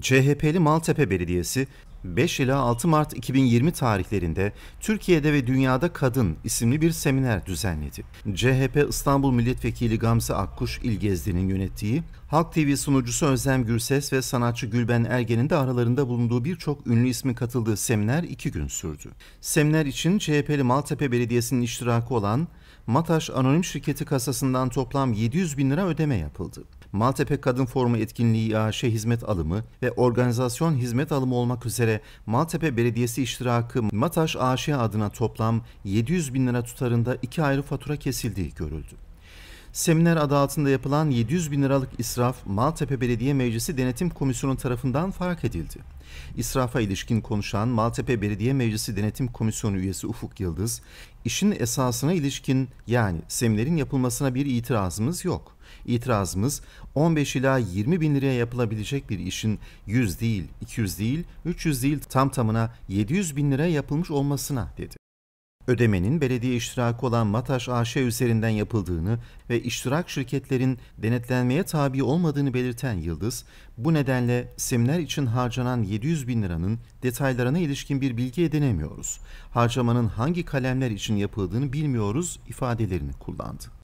CHP'li Maltepe Belediyesi 5 ila 6 Mart 2020 tarihlerinde Türkiye'de ve Dünyada Kadın isimli bir seminer düzenledi. CHP İstanbul Milletvekili Gamze Akkuş İlgezdi'nin yönettiği, Halk TV sunucusu Özlem Gürses ve sanatçı Gülben Ergen'in de aralarında bulunduğu birçok ünlü ismin katıldığı seminer iki gün sürdü. Seminer için CHP'li Maltepe Belediyesi'nin iştiraki olan Mataş Anonim Şirketi kasasından toplam 700 bin lira ödeme yapıldı. Maltepe Kadın Forumu Etkinliği İAŞ e, şey, Hizmet Alımı ve Organizasyon Hizmet Alımı olmak üzere Maltepe Belediyesi iştirakı Mataş AŞ adına toplam 700 bin lira tutarında iki ayrı fatura kesildiği görüldü. Seminer adı altında yapılan 700 bin liralık israf Maltepe Belediye Meclisi Denetim Komisyonu tarafından fark edildi. İsrafa ilişkin konuşan Maltepe Belediye Meclisi Denetim Komisyonu üyesi Ufuk Yıldız, işin esasına ilişkin yani seminerin yapılmasına bir itirazımız yok. İtirazımız 15 ila 20 bin liraya yapılabilecek bir işin 100 değil, 200 değil, 300 değil tam tamına 700 bin liraya yapılmış olmasına dedi. Ödemenin belediye iştirakı olan Mataş AŞ üzerinden yapıldığını ve iştirak şirketlerin denetlenmeye tabi olmadığını belirten Yıldız, bu nedenle seminer için harcanan 700 bin liranın detaylarına ilişkin bir bilgi edinemiyoruz. Harcamanın hangi kalemler için yapıldığını bilmiyoruz ifadelerini kullandı.